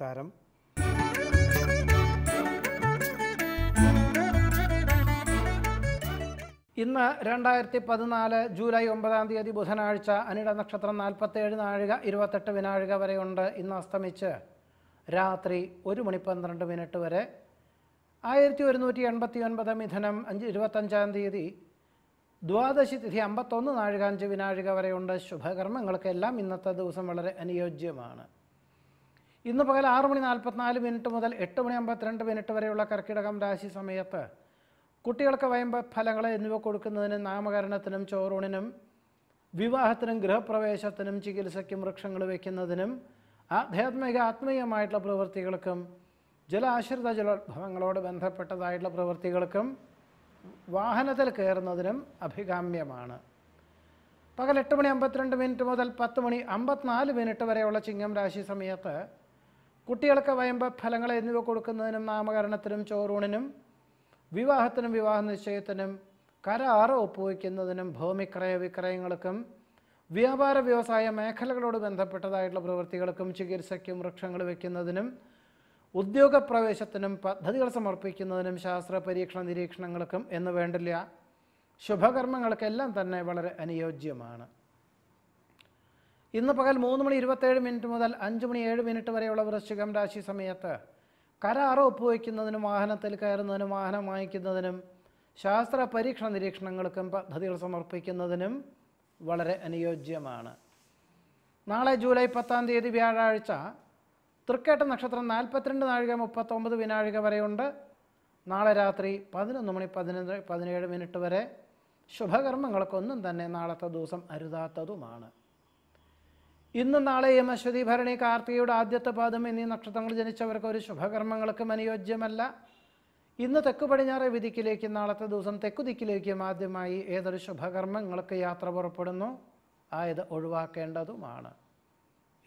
നമസ്കാരം ഇന്ന് രണ്ടായിരത്തി പതിനാല് ജൂലൈ ഒമ്പതാം തീയതി ബുധനാഴ്ച അനിട നക്ഷത്രം നാൽപ്പത്തേഴ് നാഴിക ഇരുപത്തെട്ട് വിനാഴിക വരെയുണ്ട് ഇന്ന് അസ്തമിച്ച് രാത്രി ഒരു മണി പന്ത്രണ്ട് മിനിറ്റ് വരെ ആയിരത്തി ഒരുന്നൂറ്റി എൺപത്തി ഒൻപത് മിഥുനം അഞ്ച് ഇരുപത്തഞ്ചാം തീയതി ദ്വാദശി തിഥി അമ്പത്തൊന്ന് നാഴിക അഞ്ച് വിനാഴിക വരെയുണ്ട് ശുഭകർമ്മങ്ങൾക്കെല്ലാം ഇന്നത്തെ ദിവസം വളരെ അനുയോജ്യമാണ് ഇന്ന് പകൽ ആറ് മണി നാൽപ്പത്തിനാല് മിനിറ്റ് മുതൽ എട്ട് മണി അമ്പത്തിരണ്ട് മിനിറ്റ് വരെയുള്ള കർക്കിടകം രാശി സമയത്ത് കുട്ടികൾക്ക് വയമ്പ ഫലങ്ങൾ എന്നിവ കൊടുക്കുന്നതിന് നാമകരണത്തിനും ചോറൂണിനും വിവാഹത്തിനും ഗൃഹപ്രവേശത്തിനും ചികിത്സയ്ക്കും വൃക്ഷങ്ങൾ വയ്ക്കുന്നതിനും ആധ്യാത്മിക ആത്മീയമായിട്ടുള്ള പ്രവൃത്തികൾക്കും ജലാശ്രിത ജലോത്ഭവങ്ങളോട് ബന്ധപ്പെട്ടതായിട്ടുള്ള പ്രവൃത്തികൾക്കും വാഹനത്തിൽ കയറുന്നതിനും അഭികാമ്യമാണ് പകൽ എട്ട് മണി അമ്പത്തിരണ്ട് മിനിറ്റ് മുതൽ പത്ത് മണി അമ്പത്തിനാല് മിനിറ്റ് വരെയുള്ള ചിങ്ങം രാശി സമയത്ത് കുട്ടികൾക്ക് വയമ്പ ഫലങ്ങൾ എന്നിവ കൊടുക്കുന്നതിനും നാമകരണത്തിനും ചോറൂണിനും വിവാഹത്തിനും വിവാഹ നിശ്ചയത്തിനും കരാർ ഒപ്പുവയ്ക്കുന്നതിനും ഭൂമിക്രയ വിക്രയങ്ങൾക്കും വ്യാപാര വ്യവസായ മേഖലകളോട് ബന്ധപ്പെട്ടതായിട്ടുള്ള പ്രവൃത്തികൾക്കും ചികിത്സയ്ക്കും വൃക്ഷങ്ങൾ വയ്ക്കുന്നതിനും പ്രവേശത്തിനും പദ്ധതികൾ സമർപ്പിക്കുന്നതിനും ശാസ്ത്ര പരീക്ഷണ നിരീക്ഷണങ്ങൾക്കും എന്ന് വേണ്ടില്ല ശുഭകർമ്മങ്ങൾക്കെല്ലാം തന്നെ വളരെ അനുയോജ്യമാണ് ഇന്ന് പകൽ മൂന്ന് മണി ഇരുപത്തേഴ് മിനിറ്റ് മുതൽ അഞ്ച് മണി ഏഴ് മിനിറ്റ് വരെയുള്ള വൃശ്ചികം രാശി സമയത്ത് കരാറ് ഒപ്പുവയ്ക്കുന്നതിനും വാഹനത്തിൽ കയറുന്നതിനും വാഹനം വാങ്ങിക്കുന്നതിനും ശാസ്ത്ര പരീക്ഷണ നിരീക്ഷണങ്ങൾക്കും പദ്ധതികൾ സമർപ്പിക്കുന്നതിനും വളരെ അനുയോജ്യമാണ് നാളെ ജൂലൈ പത്താം തീയതി വ്യാഴാഴ്ച തൃക്കേട്ട നക്ഷത്രം നാൽപ്പത്തിരണ്ട് നാഴിക മുപ്പത്തൊമ്പത് വിനാഴിക വരെയുണ്ട് നാളെ രാത്രി പതിനൊന്ന് മണി പതിനൊന്ന് പതിനേഴ് മിനിറ്റ് വരെ ശുഭകർമ്മങ്ങൾക്കൊന്നും തന്നെ നാളത്തെ ദിവസം അരുതാത്തതുമാണ് ഇന്നും നാളെയും അശ്വതി ഭരണി കാർത്തികയുടെ ആദ്യത്തെ പാദം എന്നീ നക്ഷത്രങ്ങൾ ജനിച്ചവർക്ക് ഒരു ശുഭകർമ്മങ്ങൾക്കും അനുയോജ്യമല്ല ഇന്ന് തെക്ക് പടിഞ്ഞാറേ വിധിക്കിലേക്കും നാളത്തെ ദിവസം തെക്കു ദിക്കിലേക്കും ആദ്യമായി ഏതൊരു ശുഭകർമ്മങ്ങൾക്ക് യാത്ര പുറപ്പെടുന്നു ആയത് ഒഴിവാക്കേണ്ടതുമാണ്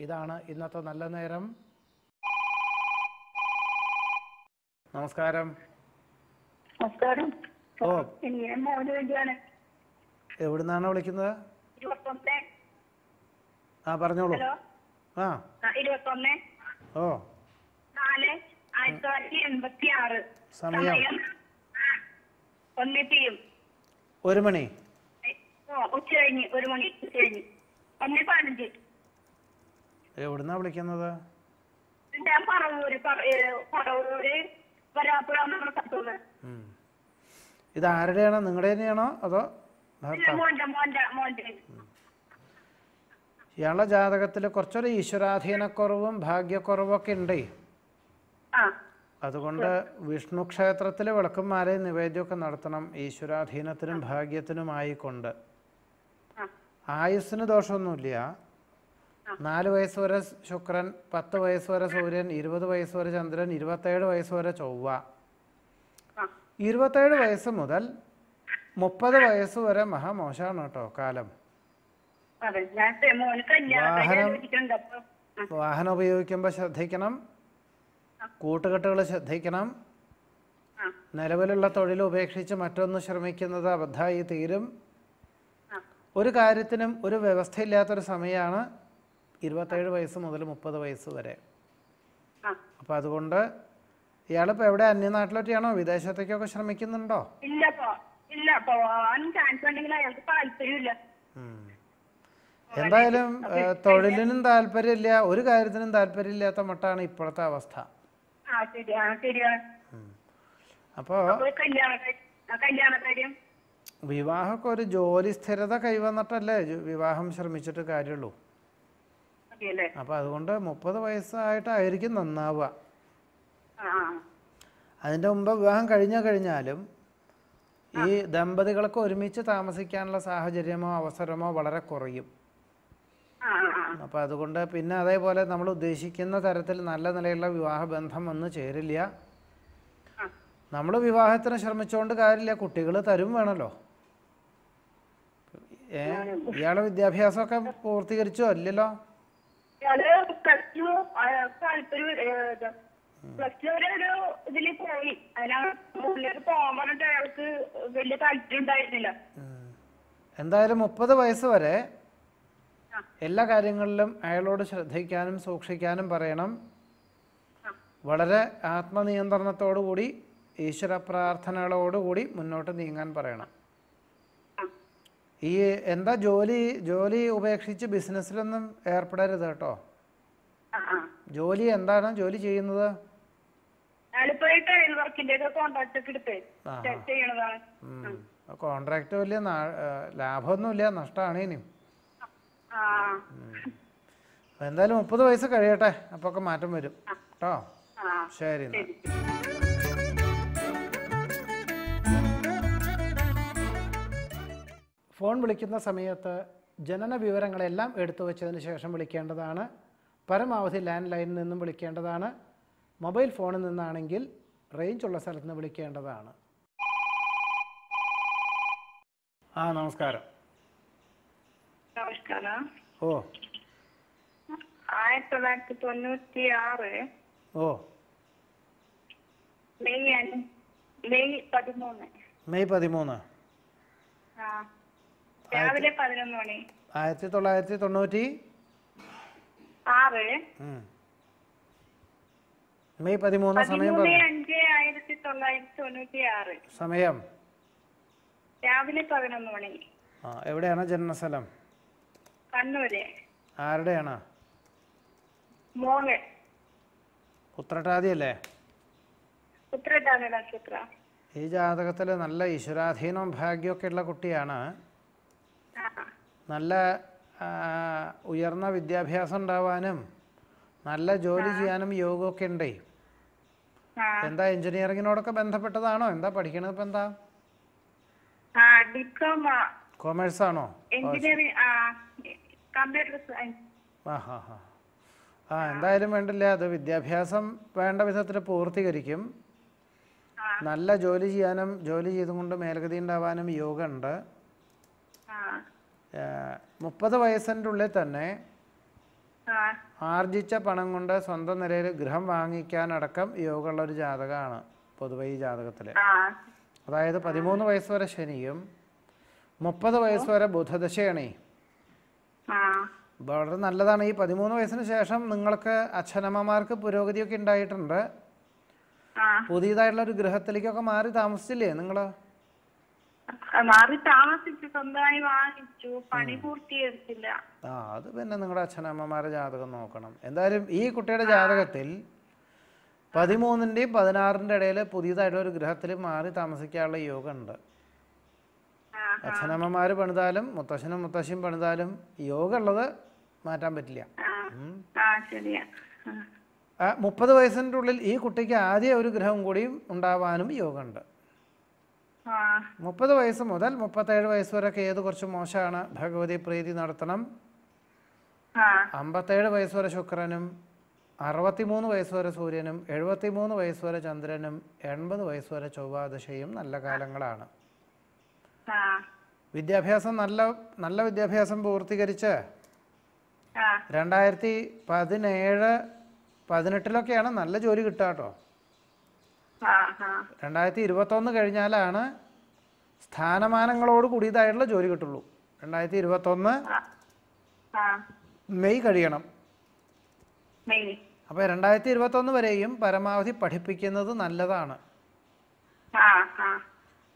ഇതാണ് ഇന്നത്തെ നല്ല നേരം നമസ്കാരം നമസ്കാരം ഓ എവിടുന്നാണ് വിളിക്കുന്നത് ആ പറഞ്ഞോളൂ ആ ഇരുപത്തൊന്ന് ഓ നാല് സമയം ഒരു മണി ഒരു എവിടുന്നാ വിളിക്കുന്നത് ഞാൻ ഇത് ആരുടെയാണോ നിങ്ങളുടെ തന്നെയാണോ അതോ ഇയാളെ ജാതകത്തിൽ കുറച്ചൊരു ഈശ്വരാധീനക്കുറവും ഭാഗ്യക്കുറവൊക്കെ ഉണ്ട് അതുകൊണ്ട് വിഷ്ണു ക്ഷേത്രത്തിൽ വിളക്കുമാരെ നിവേദ്യമൊക്കെ നടത്തണം ഈശ്വരാധീനത്തിനും ഭാഗ്യത്തിനുമായി കൊണ്ട് ആയുസ്സിന് ദോഷമൊന്നുമില്ല നാല് വയസ്സ് വരെ ശുക്രൻ പത്ത് വയസ്സ് വരെ സൂര്യൻ ഇരുപത് വയസ്സ് വരെ ചന്ദ്രൻ ഇരുപത്തേഴ് വയസ്സ് വരെ ചൊവ്വ ഇരുപത്തേഴ് വയസ്സ് മുതൽ മുപ്പത് വയസ്സ് വരെ മഹാമോശമാണ് കേട്ടോ കാലം വാഹനം ഉപയോഗിക്കുമ്പോ ശ്രദ്ധിക്കണം കൂട്ടുകെട്ടുകൾ ശ്രദ്ധിക്കണം നിലവിലുള്ള തൊഴിൽ ഉപേക്ഷിച്ച് മറ്റൊന്ന് ശ്രമിക്കുന്നത് അബദ്ധമായി തീരും ഒരു കാര്യത്തിനും ഒരു വ്യവസ്ഥയില്ലാത്തൊരു സമയമാണ് ഇരുപത്തേഴ് വയസ്സ് മുതൽ മുപ്പത് വയസ്സ് വരെ അപ്പം അതുകൊണ്ട് ഇയാളിപ്പോൾ എവിടെ അന്യനാട്ടിലൊക്കെയാണോ വിദേശത്തേക്കൊക്കെ ശ്രമിക്കുന്നുണ്ടോ ഇല്ല ഇല്ല എന്തായാലും തൊഴിലിനും താല്പര്യമില്ല ഒരു കാര്യത്തിനും താല്പര്യമില്ലാത്ത മട്ടാണ് ഇപ്പോഴത്തെ അവസ്ഥ അപ്പോ വിവാഹമൊക്കെ ഒരു ജോലി സ്ഥിരത കൈവന്നിട്ടല്ലേ വിവാഹം ശ്രമിച്ചിട്ട് കാര്യമുള്ളൂ അപ്പൊ അതുകൊണ്ട് മുപ്പത് വയസ്സായിട്ടായിരിക്കും നന്നാവുക അതിന്റെ മുമ്പ് വിവാഹം കഴിഞ്ഞ കഴിഞ്ഞാലും ഈ ദമ്പതികൾക്ക് ഒരുമിച്ച് താമസിക്കാനുള്ള സാഹചര്യമോ അവസരമോ വളരെ കുറയും അപ്പോൾ അതുകൊണ്ട് പിന്നെ അതേപോലെ നമ്മൾ ഉദ്ദേശിക്കുന്ന തരത്തിൽ നല്ല നിലയിലുള്ള വിവാഹ ബന്ധം വന്ന് ചേരില്ല നമ്മൾ വിവാഹത്തിന് ശ്രമിച്ചുകൊണ്ട് കാര്യമില്ല കുട്ടികൾ തരും വേണമല്ലോ ഏ ഇയാളെ വിദ്യാഭ്യാസമൊക്കെ പൂർത്തീകരിച്ചോ അല്ലല്ലോ വലിയ ഉണ്ടായിരുന്നില്ല എന്തായാലും മുപ്പത് വയസ്സ് വരെ എല്ലാ കാര്യങ്ങളിലും അയാളോട് ശ്രദ്ധിക്കാനും സൂക്ഷിക്കാനും പറയണം വളരെ ആത്മനിയന്ത്രണത്തോടുകൂടി ഈശ്വര പ്രാർത്ഥനകളോടുകൂടി മുന്നോട്ട് നീങ്ങാൻ പറയണം ഈ എന്താ ജോലി ജോലി ഉപേക്ഷിച്ച് ബിസിനസ്സിലൊന്നും ഏർപ്പെടരുത് കേട്ടോ ജോലി എന്താണ് ജോലി ചെയ്യുന്നത് കോൺട്രാക്ട് വലിയ ലാഭമൊന്നുമില്ല നഷ്ടമാണ് ഇനിയും എന്തായാലും മുപ്പത് വയസ്സ് കഴിയട്ടെ അപ്പൊ ഒക്കെ മാറ്റം വരും കേട്ടോ ശരി ഫോൺ വിളിക്കുന്ന സമയത്ത് ജനന വിവരങ്ങളെല്ലാം എടുത്തു വെച്ചതിന് ശേഷം വിളിക്കേണ്ടതാണ് പരമാവധി ലാൻഡ് ലൈനിൽ നിന്നും വിളിക്കേണ്ടതാണ് മൊബൈൽ ഫോണിൽ നിന്നാണെങ്കിൽ റേഞ്ച് ഉള്ള സ്ഥലത്ത് നിന്ന് വിളിക്കേണ്ടതാണ് ആ നമസ്കാരം നമസ്കാരം ഓ ആയിരത്തി തൊള്ളായിരത്തി തൊണ്ണൂറ്റി ആറ് ഓ മെയ് മെയ് പതിമൂന്ന് മെയ് പതിമൂന്ന് രാവിലെ പതിനൊന്ന് മണി ആയിരത്തി തൊള്ളായിരത്തി തൊണ്ണൂറ്റി ആറ് മെയ് പതിമൂന്ന് സമയം അഞ്ച് ആയിരത്തി തൊള്ളായിരത്തി തൊണ്ണൂറ്റി ആറ് സമയം രാവിലെ പതിനൊന്ന് മണി ആ എവിടെയാണ് ജനനസ്ഥലം കണ്ണൂര് ആരുടെയാണ് ഉത്രട്ടാതിയല്ലേ ഈ ജാതകത്തിൽ നല്ല ഈശ്വരാധീനവും ഭാഗ്യമൊക്കെ ഉള്ള കുട്ടിയാണ് നല്ല ഉയർന്ന വിദ്യാഭ്യാസം ഉണ്ടാവാനും നല്ല ജോലി ചെയ്യാനും യോഗമൊക്കെ ഉണ്ട് എന്താ എഞ്ചിനീയറിങ്ങിനോടൊക്കെ ബന്ധപ്പെട്ടതാണോ എന്താ പഠിക്കണത് ഇപ്പൊ എന്താ കോമേഴ്സ് ആണോ എഞ്ചിനീയറിംഗ് കമ്പ്യൂട്ടർ ആ എന്തായാലും വേണ്ടില്ല അത് വിദ്യാഭ്യാസം വേണ്ട വിധത്തിൽ പൂർത്തീകരിക്കും നല്ല ജോലി ചെയ്യാനും ജോലി ചെയ്തുകൊണ്ട് മേൽഗതി ഉണ്ടാവാനും യോഗ ഉണ്ട് മുപ്പത് വയസ്സിൻ്റെ ഉള്ളിൽ തന്നെ ആർജിച്ച പണം കൊണ്ട് സ്വന്തം നിലയിൽ ഗൃഹം വാങ്ങിക്കാനടക്കം യോഗമുള്ള ഒരു ജാതകമാണ് പൊതുവെ ഈ ജാതകത്തിൽ അതായത് പതിമൂന്ന് വയസ്സ് വരെ ശനിയും മുപ്പത് വയസ്സ് വരെ ബുധദശയാണേ വളരെ നല്ലതാണ് ഈ പതിമൂന്ന് വയസ്സിന് ശേഷം നിങ്ങൾക്ക് അച്ഛനമ്മമാർക്ക് പുരോഗതിയൊക്കെ ഉണ്ടായിട്ടുണ്ട് പുതിയതായിട്ടുള്ള ഒരു ഗൃഹത്തിലേക്കൊക്കെ മാറി താമസിച്ചില്ലേ നിങ്ങള് മാറി വാങ്ങിച്ചു പണി ആ അത് പിന്നെ നിങ്ങളുടെ അച്ഛനമ്മമാരുടെ ജാതകം നോക്കണം എന്തായാലും ഈ കുട്ടിയുടെ ജാതകത്തിൽ പതിമൂന്നിന്റെയും പതിനാറിന്റെ ഇടയിൽ പുതിയതായിട്ടുള്ള ഒരു ഗൃഹത്തിൽ മാറി താമസിക്കാനുള്ള യോഗമുണ്ട് അച്ഛനമ്മമാർ പണിതാലും മുത്തശ്ശനും മുത്തശ്ശിയും പണിതാലും യോഗ ഉള്ളത് മാറ്റാൻ പറ്റില്ല മുപ്പത് വയസ്സിൻ്റെ ഉള്ളിൽ ഈ കുട്ടിക്ക് ആദ്യ ഒരു ഗ്രഹം കൂടിയും ഉണ്ടാവാനും യോഗമുണ്ട് മുപ്പത് വയസ്സ് മുതൽ മുപ്പത്തേഴ് വയസ്സ് വരെയൊക്കെ ഏത് കുറച്ച് മോശമാണ് ഭഗവതി പ്രീതി നടത്തണം അമ്പത്തേഴ് വയസ്സ് വരെ ശുക്രനും അറുപത്തിമൂന്ന് വയസ്സ് വരെ സൂര്യനും എഴുപത്തിമൂന്ന് വയസ്സ് വരെ ചന്ദ്രനും എൺപത് വയസ്സ് വരെ ചൊവ്വാദശയും നല്ല കാലങ്ങളാണ് വിദ്യാഭ്യാസം നല്ല നല്ല വിദ്യാഭ്യാസം പൂർത്തീകരിച്ച് രണ്ടായിരത്തി പതിനേഴ് പതിനെട്ടിലൊക്കെയാണ് നല്ല ജോലി കിട്ടുക കേട്ടോ രണ്ടായിരത്തി ഇരുപത്തൊന്ന് കഴിഞ്ഞാലാണ് സ്ഥാനമാനങ്ങളോട് കൂടിയതായിട്ടുള്ള ജോലി കിട്ടുള്ളൂ രണ്ടായിരത്തി ഇരുപത്തൊന്ന് മെയ് കഴിയണം അപ്പൊ രണ്ടായിരത്തി ഇരുപത്തൊന്ന് വരെയും പരമാവധി പഠിപ്പിക്കുന്നത് നല്ലതാണ്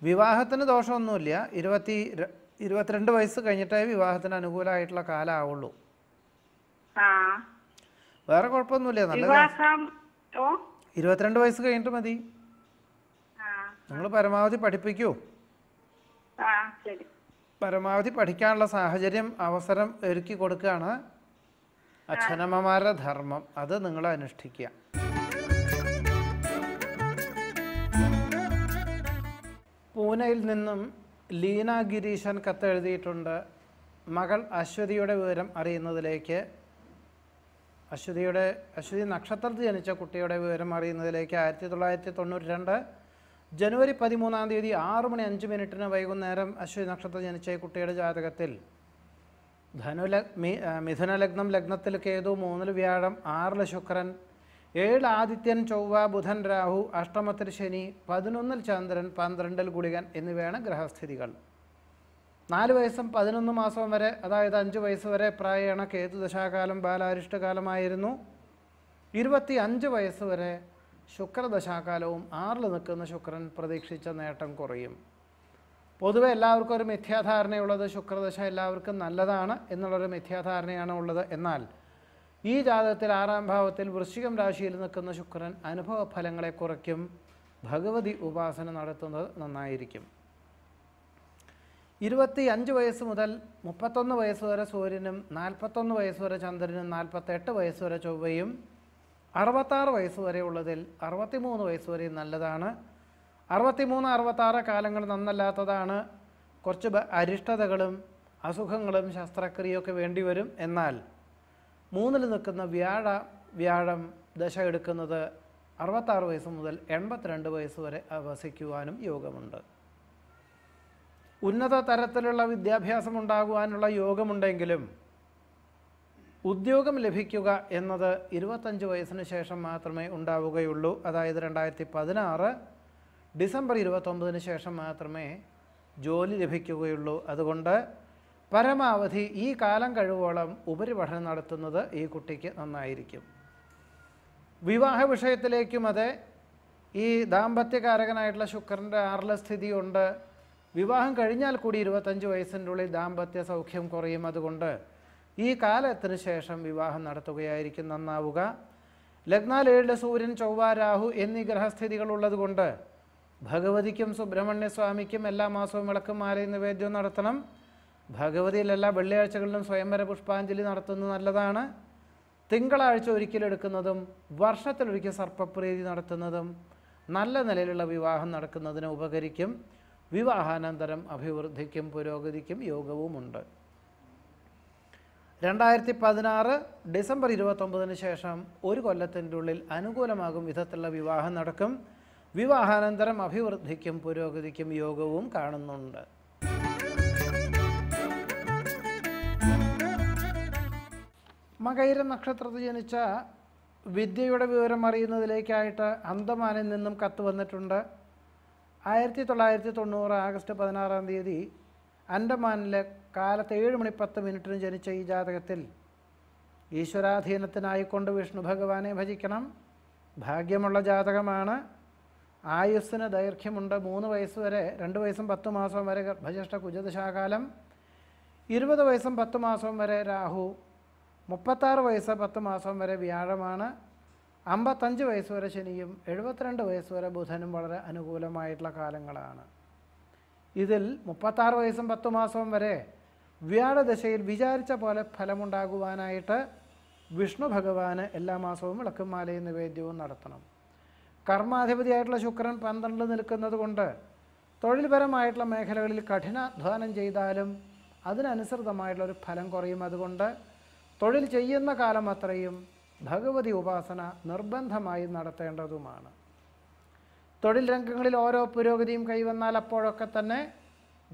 വിവാഹത്തിന് ദോഷമൊന്നുമില്ല ഇരുപത്തി ഇരുപത്തിരണ്ട് വയസ്സ് കഴിഞ്ഞിട്ടേ വിവാഹത്തിന് അനുകൂലമായിട്ടുള്ള കാലാവുള്ളൂ വേറെ കുഴപ്പമൊന്നുമില്ല നല്ല ഇരുപത്തിരണ്ട് വയസ്സ് കഴിഞ്ഞിട്ട് മതി നിങ്ങൾ പരമാവധി പഠിപ്പിക്കൂ പരമാവധി പഠിക്കാനുള്ള സാഹചര്യം അവസരം ഒരുക്കി കൊടുക്കുകയാണ് അച്ഛനമ്മമാരുടെ ധർമ്മം അത് നിങ്ങൾ അനുഷ്ഠിക്കുക പൂനെയിൽ നിന്നും ലീന ഗിരീശൻ കത്തെഴുതിയിട്ടുണ്ട് മകൾ അശ്വതിയുടെ വിവരം അറിയുന്നതിലേക്ക് അശ്വതിയുടെ അശ്വതി നക്ഷത്രത്തിൽ ജനിച്ച കുട്ടിയുടെ വിവരം അറിയുന്നതിലേക്ക് ആയിരത്തി തൊള്ളായിരത്തി തൊണ്ണൂറ്റി രണ്ട് ജനുവരി പതിമൂന്നാം തീയതി ആറ് മണി അഞ്ച് മിനിറ്റിന് വൈകുന്നേരം അശ്വതി നക്ഷത്രം ജനിച്ച ഈ കുട്ടിയുടെ ജാതകത്തിൽ ധനുല മിഥുനലഗ്നം മിഥുന ലഗ്നം ലഗ്നത്തിൽ കേതു മൂന്നിൽ വ്യാഴം ആറിൽ ശുക്രൻ ഏഴ് ആദിത്യൻ ചൊവ്വ ബുധൻ രാഹു അഷ്ടമത്തിൽ ശനി പതിനൊന്നിൽ ചന്ദ്രൻ പന്ത്രണ്ടിൽ ഗുളികൻ എന്നിവയാണ് ഗ്രഹസ്ഥിതികൾ നാല് വയസ്സും പതിനൊന്ന് മാസം വരെ അതായത് അഞ്ച് വയസ്സ് വരെ കേതു കേതുദശാകാലം ബാലാരിഷ്ടകാലമായിരുന്നു ഇരുപത്തി അഞ്ച് വയസ്സ് വരെ ശുക്രദശാകാലവും ആറിൽ നിൽക്കുന്ന ശുക്രൻ പ്രതീക്ഷിച്ച നേട്ടം കുറയും പൊതുവെ എല്ലാവർക്കും ഒരു മിഥ്യാധാരണയുള്ളത് ശുക്രദശ എല്ലാവർക്കും നല്ലതാണ് എന്നുള്ളൊരു മിഥ്യാധാരണയാണ് ഉള്ളത് എന്നാൽ ഈ ജാതകത്തിൽ ആറാം ഭാവത്തിൽ വൃശ്ചികം രാശിയിൽ നിൽക്കുന്ന ശുക്രൻ അനുഭവ ഫലങ്ങളെ കുറയ്ക്കും ഭഗവതി ഉപാസന നടത്തുന്നത് നന്നായിരിക്കും ഇരുപത്തി അഞ്ച് വയസ്സ് മുതൽ മുപ്പത്തൊന്ന് വയസ്സ് വരെ സൂര്യനും നാൽപ്പത്തൊന്ന് വയസ്സ് വരെ ചന്ദ്രനും നാൽപ്പത്തെട്ട് വയസ്സ് വരെ ചൊവ്വയും അറുപത്താറ് വയസ്സ് വരെ ഉള്ളതിൽ അറുപത്തിമൂന്ന് വയസ്സ് വരെ നല്ലതാണ് അറുപത്തിമൂന്ന് അറുപത്താറ് കാലങ്ങൾ നന്നല്ലാത്തതാണ് കുറച്ച് അരിഷ്ടതകളും അസുഖങ്ങളും ശസ്ത്രക്രിയയൊക്കെ വേണ്ടിവരും എന്നാൽ മൂന്നിൽ നിൽക്കുന്ന വ്യാഴ വ്യാഴം ദശ എടുക്കുന്നത് അറുപത്താറ് വയസ്സ് മുതൽ എൺപത്തിരണ്ട് വയസ്സ് വരെ വസിക്കുവാനും യോഗമുണ്ട് ഉന്നത തരത്തിലുള്ള വിദ്യാഭ്യാസം ഉണ്ടാകുവാനുള്ള യോഗമുണ്ടെങ്കിലും ഉദ്യോഗം ലഭിക്കുക എന്നത് ഇരുപത്തഞ്ച് വയസ്സിന് ശേഷം മാത്രമേ ഉണ്ടാവുകയുള്ളൂ അതായത് രണ്ടായിരത്തി പതിനാറ് ഡിസംബർ ഇരുപത്തൊമ്പതിന് ശേഷം മാത്രമേ ജോലി ലഭിക്കുകയുള്ളൂ അതുകൊണ്ട് പരമാവധി ഈ കാലം കഴിവോളം ഉപരിപഠനം നടത്തുന്നത് ഈ കുട്ടിക്ക് നന്നായിരിക്കും വിവാഹ വിഷയത്തിലേക്കും അതെ ഈ ദാമ്പത്യകാരകനായിട്ടുള്ള ശുക്രൻ്റെ ആറില സ്ഥിതിയുണ്ട് വിവാഹം കഴിഞ്ഞാൽ കൂടി ഇരുപത്തഞ്ച് വയസ്സിൻ്റെ ഉള്ളിൽ ദാമ്പത്യ സൗഖ്യം കുറയും അതുകൊണ്ട് ഈ കാലത്തിന് ശേഷം വിവാഹം നടത്തുകയായിരിക്കും നന്നാവുക ലഗ്നാൽ ഏഴിലെ സൂര്യൻ ചൊവ്വ രാഹു എന്നീ കൊണ്ട് ഭഗവതിക്കും സുബ്രഹ്മണ്യ സ്വാമിക്കും എല്ലാ മാസവും വിളക്കും മാലയും നിവേദ്യവും നടത്തണം ഭഗവതിയിൽ എല്ലാ വെള്ളിയാഴ്ചകളിലും സ്വയംവര പുഷ്പാഞ്ജലി നടത്തുന്നത് നല്ലതാണ് തിങ്കളാഴ്ച ഒരിക്കലെടുക്കുന്നതും വർഷത്തിലൊരിക്കൽ സർപ്പപ്രീതി നടത്തുന്നതും നല്ല നിലയിലുള്ള വിവാഹം നടക്കുന്നതിന് ഉപകരിക്കും വിവാഹാനന്തരം അഭിവൃദ്ധിക്കും പുരോഗതിക്കും യോഗവുമുണ്ട് രണ്ടായിരത്തി പതിനാറ് ഡിസംബർ ഇരുപത്തൊമ്പതിന് ശേഷം ഒരു കൊല്ലത്തിൻ്റെ ഉള്ളിൽ അനുകൂലമാകും വിധത്തിലുള്ള വിവാഹം നടക്കും വിവാഹാനന്തരം അഭിവൃദ്ധിക്കും പുരോഗതിക്കും യോഗവും കാണുന്നുണ്ട് മകൈര നക്ഷത്രത്തിൽ ജനിച്ച വിദ്യയുടെ വിവരം അറിയുന്നതിലേക്കായിട്ട് അന്തമാനിൽ നിന്നും കത്ത് വന്നിട്ടുണ്ട് ആയിരത്തി തൊള്ളായിരത്തി തൊണ്ണൂറ് ആഗസ്റ്റ് പതിനാറാം തീയതി അന്തമാനിലെ കാലത്ത് ഏഴ് മണി പത്ത് മിനിറ്റിന് ജനിച്ച ഈ ജാതകത്തിൽ ഈശ്വരാധീനത്തിനായിക്കൊണ്ട് വിഷ്ണു ഭഗവാനെ ഭജിക്കണം ഭാഗ്യമുള്ള ജാതകമാണ് ആയുസ്സിന് ദൈർഘ്യമുണ്ട് മൂന്ന് വയസ്സ് വരെ രണ്ട് വയസ്സും പത്ത് മാസവും വരെ ഗർഭജ്യേഷ്ഠ കുജദശാകാലം ഇരുപത് വയസ്സും പത്ത് മാസവും വരെ രാഹു മുപ്പത്താറ് വയസ്സ് പത്ത് മാസം വരെ വ്യാഴമാണ് അമ്പത്തഞ്ച് വയസ്സ് വരെ ശനിയും എഴുപത്തിരണ്ട് വയസ്സ് വരെ ബുധനും വളരെ അനുകൂലമായിട്ടുള്ള കാലങ്ങളാണ് ഇതിൽ മുപ്പത്താറ് വയസ്സും പത്ത് മാസവും വരെ വ്യാഴദശയിൽ വിചാരിച്ച പോലെ ഫലമുണ്ടാകുവാനായിട്ട് വിഷ്ണു ഭഗവാന് എല്ലാ മാസവും വിളക്കും മാലയും നിവേദ്യവും നടത്തണം കർമാധിപതിയായിട്ടുള്ള ശുക്രൻ പന്ത്രണ്ട് നിൽക്കുന്നത് കൊണ്ട് തൊഴിൽപരമായിട്ടുള്ള മേഖലകളിൽ കഠിനാധ്വാനം ചെയ്താലും അതിനനുസൃതമായിട്ടുള്ള ഒരു ഫലം കുറയും അതുകൊണ്ട് തൊഴിൽ ചെയ്യുന്ന കാലം അത്രയും ഭഗവതി ഉപാസന നിർബന്ധമായി നടത്തേണ്ടതുമാണ് തൊഴിൽ രംഗങ്ങളിൽ ഓരോ പുരോഗതിയും കൈവന്നാൽ അപ്പോഴൊക്കെ തന്നെ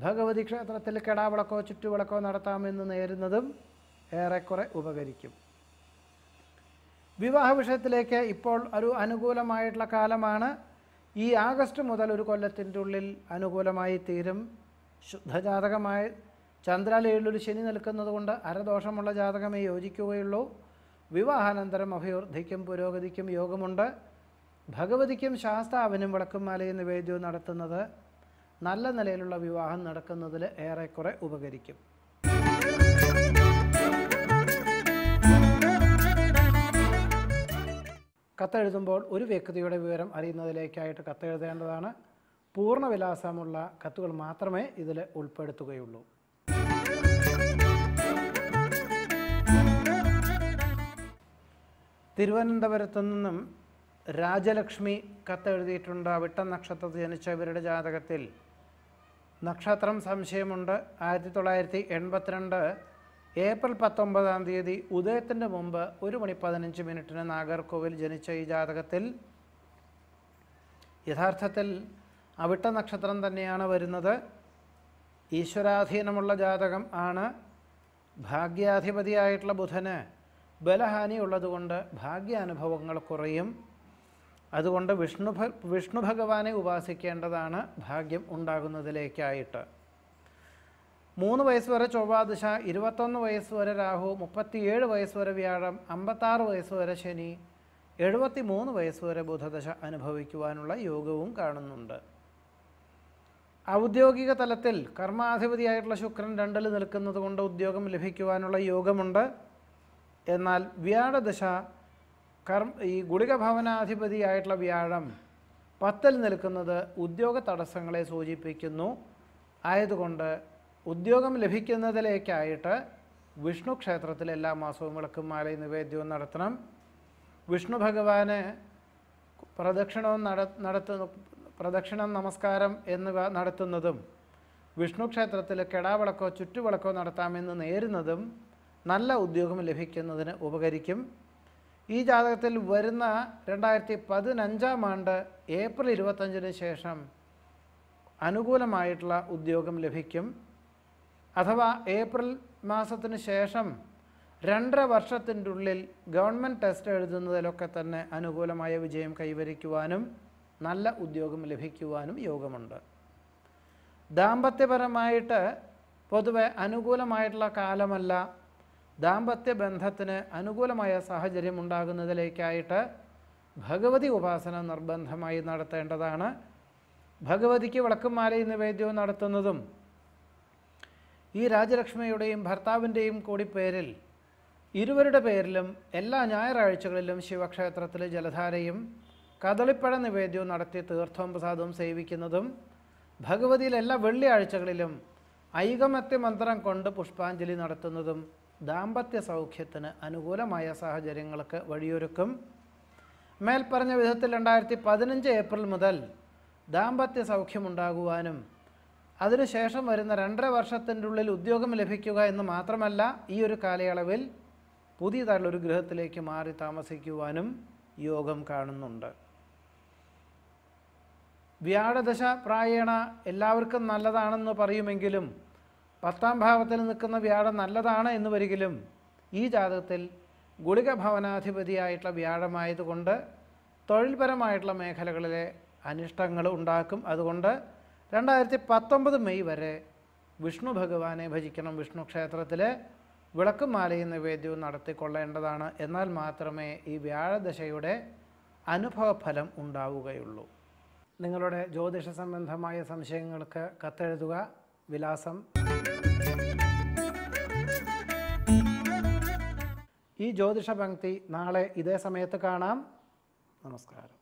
ഭഗവതി ക്ഷേത്രത്തിൽ കെടാവിളക്കോ ചുറ്റുവിളക്കോ നടത്താമെന്ന് നേരുന്നതും ഏറെക്കുറെ ഉപകരിക്കും വിവാഹ വിഷയത്തിലേക്ക് ഇപ്പോൾ ഒരു അനുകൂലമായിട്ടുള്ള കാലമാണ് ഈ ആഗസ്റ്റ് മുതൽ ഒരു കൊല്ലത്തിൻ്റെ ഉള്ളിൽ അനുകൂലമായി തീരും ശുദ്ധജാതകമായി ചന്ദ്രാലയിലൊരു ശനി നിൽക്കുന്നത് കൊണ്ട് അരദോഷമുള്ള ജാതകമേ യോജിക്കുകയുള്ളൂ വിവാഹാനന്തരം അഭയോർദ്ധിക്കും പുരോഗതിക്കും യോഗമുണ്ട് ഭഗവതിക്കും ശാസ്താവിനും മാലയും നിവേദ്യവും നടത്തുന്നത് നല്ല നിലയിലുള്ള വിവാഹം നടക്കുന്നതിൽ ഏറെക്കുറെ ഉപകരിക്കും കത്തെഴുതുമ്പോൾ ഒരു വ്യക്തിയുടെ വിവരം അറിയുന്നതിലേക്കായിട്ട് കത്തെഴുതേണ്ടതാണ് പൂർണ്ണവിലാസമുള്ള കത്തുകൾ മാത്രമേ ഇതിൽ ഉൾപ്പെടുത്തുകയുള്ളൂ തിരുവനന്തപുരത്ത് നിന്നും രാജലക്ഷ്മി കത്തെഴുതിയിട്ടുണ്ട് വിട്ട നക്ഷത്രത്തിൽ ജനിച്ചവരുടെ ജാതകത്തിൽ നക്ഷത്രം സംശയമുണ്ട് ആയിരത്തി തൊള്ളായിരത്തി എൺപത്തിരണ്ട് ഏപ്രിൽ പത്തൊമ്പതാം തീയതി ഉദയത്തിന് മുമ്പ് ഒരു മണി പതിനഞ്ച് മിനിറ്റിന് നാഗർകോവിൽ ജനിച്ച ഈ ജാതകത്തിൽ യഥാർത്ഥത്തിൽ അവിട്ട നക്ഷത്രം തന്നെയാണ് വരുന്നത് ഈശ്വരാധീനമുള്ള ജാതകം ആണ് ഭാഗ്യാധിപതിയായിട്ടുള്ള ബുധന് ബലഹാനി ഉള്ളതുകൊണ്ട് ഭാഗ്യാനുഭവങ്ങൾ കുറയും അതുകൊണ്ട് വിഷ്ണു വിഷ്ണു ഭഗവാനെ ഉപാസിക്കേണ്ടതാണ് ഭാഗ്യം ഉണ്ടാകുന്നതിലേക്കായിട്ട് മൂന്ന് വയസ്സ് വരെ ചൊവ്വാദശ ഇരുപത്തൊന്ന് വയസ്സ് വരെ രാഹു മുപ്പത്തിയേഴ് വയസ്സ് വരെ വ്യാഴം അമ്പത്താറ് വയസ്സ് വരെ ശനി എഴുപത്തി മൂന്ന് വയസ്സ് വരെ ബുധദശ അനുഭവിക്കുവാനുള്ള യോഗവും കാണുന്നുണ്ട് ഔദ്യോഗിക തലത്തിൽ കർമാധിപതിയായിട്ടുള്ള ശുക്രൻ രണ്ടിൽ നിൽക്കുന്നത് കൊണ്ട് ഉദ്യോഗം ലഭിക്കുവാനുള്ള യോഗമുണ്ട് എന്നാൽ വ്യാഴദശ കർമ്മ ഈ ഗുളികഭവനാധിപതിയായിട്ടുള്ള വ്യാഴം പത്തിൽ നിൽക്കുന്നത് ഉദ്യോഗ തടസ്സങ്ങളെ സൂചിപ്പിക്കുന്നു ആയതുകൊണ്ട് ഉദ്യോഗം ലഭിക്കുന്നതിലേക്കായിട്ട് വിഷ്ണു ക്ഷേത്രത്തിൽ എല്ലാ മാസവും വിളക്കും മാലയും നിവേദ്യവും നടത്തണം വിഷ്ണു ഭഗവാന് പ്രദക്ഷിണവും നട നടത്തുന്ന പ്രദക്ഷിണം നമസ്കാരം എന്നിവ നടത്തുന്നതും വിഷ്ണു ക്ഷേത്രത്തിൽ കെടാവിളക്കോ ചുറ്റുവിളക്കോ നടത്താമെന്ന് നേരുന്നതും നല്ല ഉദ്യോഗം ലഭിക്കുന്നതിന് ഉപകരിക്കും ഈ ജാതകത്തിൽ വരുന്ന രണ്ടായിരത്തി പതിനഞ്ചാം ആണ്ട് ഏപ്രിൽ ഇരുപത്തഞ്ചിന് ശേഷം അനുകൂലമായിട്ടുള്ള ഉദ്യോഗം ലഭിക്കും അഥവാ ഏപ്രിൽ മാസത്തിന് ശേഷം രണ്ടര വർഷത്തിൻ്റെ ഉള്ളിൽ ഗവൺമെൻറ് ടെസ്റ്റ് എഴുതുന്നതിലൊക്കെ തന്നെ അനുകൂലമായ വിജയം കൈവരിക്കുവാനും നല്ല ഉദ്യോഗം ലഭിക്കുവാനും യോഗമുണ്ട് ദാമ്പത്യപരമായിട്ട് പൊതുവെ അനുകൂലമായിട്ടുള്ള കാലമല്ല ദാമ്പത്യ ബന്ധത്തിന് അനുകൂലമായ സാഹചര്യം ഉണ്ടാകുന്നതിലേക്കായിട്ട് ഭഗവതി ഉപാസന നിർബന്ധമായി നടത്തേണ്ടതാണ് ഭഗവതിക്ക് മാലയും നിവേദ്യവും നടത്തുന്നതും ഈ രാജലക്ഷ്മിയുടെയും ഭർത്താവിൻ്റെയും കൂടി പേരിൽ ഇരുവരുടെ പേരിലും എല്ലാ ഞായറാഴ്ചകളിലും ശിവക്ഷേത്രത്തിലെ ജലധാരയും കദളിപ്പഴ നിവേദ്യവും നടത്തി തീർത്ഥവും പ്രസാദവും സേവിക്കുന്നതും ഭഗവതിയിൽ എല്ലാ വെള്ളിയാഴ്ചകളിലും ഐകമത്യ മന്ത്രം കൊണ്ട് പുഷ്പാഞ്ജലി നടത്തുന്നതും ദാമ്പത്യ സൗഖ്യത്തിന് അനുകൂലമായ സാഹചര്യങ്ങൾക്ക് വഴിയൊരുക്കും മേൽപ്പറഞ്ഞ വിധത്തിൽ രണ്ടായിരത്തി പതിനഞ്ച് ഏപ്രിൽ മുതൽ ദാമ്പത്യ സൗഖ്യമുണ്ടാകുവാനും അതിനുശേഷം വരുന്ന രണ്ടര വർഷത്തിൻ്റെ ഉള്ളിൽ ഉദ്യോഗം ലഭിക്കുക എന്ന് മാത്രമല്ല ഈ ഒരു കാലയളവിൽ ഒരു ഗൃഹത്തിലേക്ക് മാറി താമസിക്കുവാനും യോഗം കാണുന്നുണ്ട് വ്യാഴദശ പ്രായണ എല്ലാവർക്കും നല്ലതാണെന്ന് പറയുമെങ്കിലും പത്താം ഭാവത്തിൽ നിൽക്കുന്ന വ്യാഴം നല്ലതാണ് എന്ന് വരികിലും ഈ ജാതകത്തിൽ ഗുളിക ഭവനാധിപതിയായിട്ടുള്ള വ്യാഴമായതുകൊണ്ട് തൊഴിൽപരമായിട്ടുള്ള മേഖലകളിലെ അനിഷ്ടങ്ങൾ ഉണ്ടാക്കും അതുകൊണ്ട് രണ്ടായിരത്തി പത്തൊമ്പത് മെയ് വരെ വിഷ്ണു ഭഗവാനെ ഭജിക്കണം വിഷ്ണു ക്ഷേത്രത്തിൽ വിളക്കും മാലയും നിവേദ്യവും നടത്തിക്കൊള്ളേണ്ടതാണ് എന്നാൽ മാത്രമേ ഈ വ്യാഴദശയുടെ അനുഭവഫലം ഉണ്ടാവുകയുള്ളൂ നിങ്ങളുടെ ജ്യോതിഷ സംബന്ധമായ സംശയങ്ങൾക്ക് കത്തെഴുതുക വിലാസം ഈ ജ്യോതിഷ പങ്ക്തി നാളെ ഇതേ സമയത്ത് കാണാം നമസ്കാരം